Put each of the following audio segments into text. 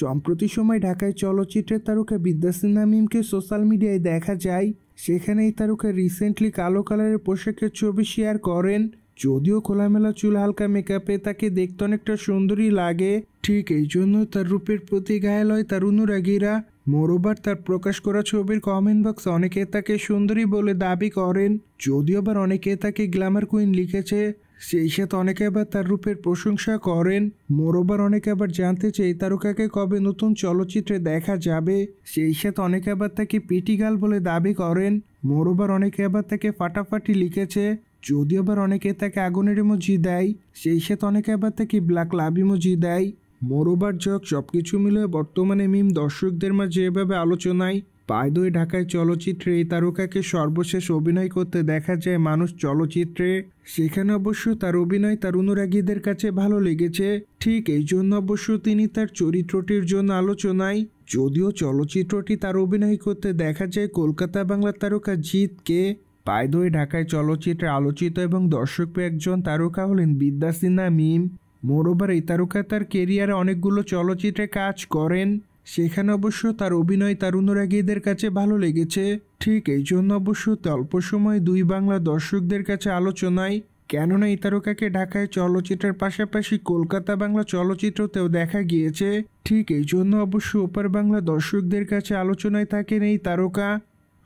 সম্প্রতি সময় ঢাকায় চলচ্চিত্রের তারকা বিদ্যাসিন নামিমকে সোশ্যাল মিডিয়ায় দেখা যায় সেখানে এই তারকা রিসেন্টলি কালো কালারের পোশাকের ছবি শেয়ার করেন যদিও খোলামেলা চুল হালকা মেকআপে তাকে দেখতে অনেকটা সুন্দরী লাগে ঠিক এই জন্য তার রূপের প্রতি গায়ে লয় তার অনুরাগীরা মোরবার তার প্রকাশ করা ছবির কমেন্ট বক্স অনেকে তাকে সুন্দরী বলে দাবি করেন যদিও আবার অনেকে তাকে গ্ল্যামার কুইন লিখেছে সেই সাথে অনেকে আবার তার রূপের প্রশংসা করেন মোরোবার অনেকে আবার জানতে চেয়ে তারকাকে কবে নতুন চলচ্চিত্রে দেখা যাবে সেই সাথে অনেকে আবার তাকে পিটি গাল বলে দাবি করেন মোরোবার অনেকে আবার তাকে ফাটাফাটি লিখেছে যদিও আবার অনেকে তাকে আগুনের ইমোজি দেয় সেই সাথে অনেকে আবার তাকে ব্ল্যাক লাভ ইমোজি দেয় মরোবার জগ সব কিছু মিলে বর্তমানে মিম দর্শকদের মাঝে এভাবে আলোচনায় পায়দই ঢাকায় চলচ্চিত্রে এই তারকাকে সর্বশেষ অভিনয় করতে দেখা যায় মানুষ চলচ্চিত্রে সেখানে অবশ্য তার অভিনয় তার অনুরাগীদের কাছে ভালো লেগেছে ঠিক এই জন্য অবশ্য তিনি তার চরিত্রটির জন্য আলোচনায় যদিও চলচ্চিত্রটি তার অভিনয় করতে দেখা যায় কলকাতা বাংলা তারকা জিতকে পায়দই ঢাকায় চলচ্চিত্রে আলোচিত এবং দর্শকপ্রিয় একজন তারকা হলেন বিদ্যাসিনা মিম মোরোবার এই তারকা তার কেরিয়ারে অনেকগুলো চলচ্চিত্রে কাজ করেন সেখানে অবশ্য তার অভিনয় তার অনুরাগীদের কাছে ভালো লেগেছে ঠিক এই জন্য অবশ্য অল্প সময় দুই বাংলা দর্শকদের কাছে আলোচনায় কেননা এই তারকাকে ঢাকায় চলচ্চিত্রের পাশাপাশি কলকাতা বাংলা চলচ্চিত্রতেও দেখা গিয়েছে ঠিক এই জন্য অবশ্য ওপার বাংলা দর্শকদের কাছে আলোচনায় থাকেন এই তারকা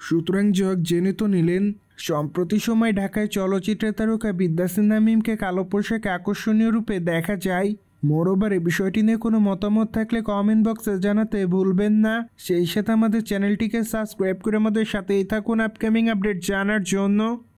সুতরাং জগ জেনে তো নিলেন সম্প্রতি সময় ঢাকায় চলচ্চিত্র তারকা বিদ্যা সিনহা মিমকে কালো পোশাকে আকর্ষণীয় রূপে দেখা যায় মোরোবার এ বিষয়টি নিয়ে কোনো মতামত থাকলে কমেন্ট বক্সে জানাতে ভুলবেন না সেই সাথে আমাদের চ্যানেলটিকে সাবস্ক্রাইব করে আমাদের সাথেই থাকুন আপকামিং আপডেট জানার জন্য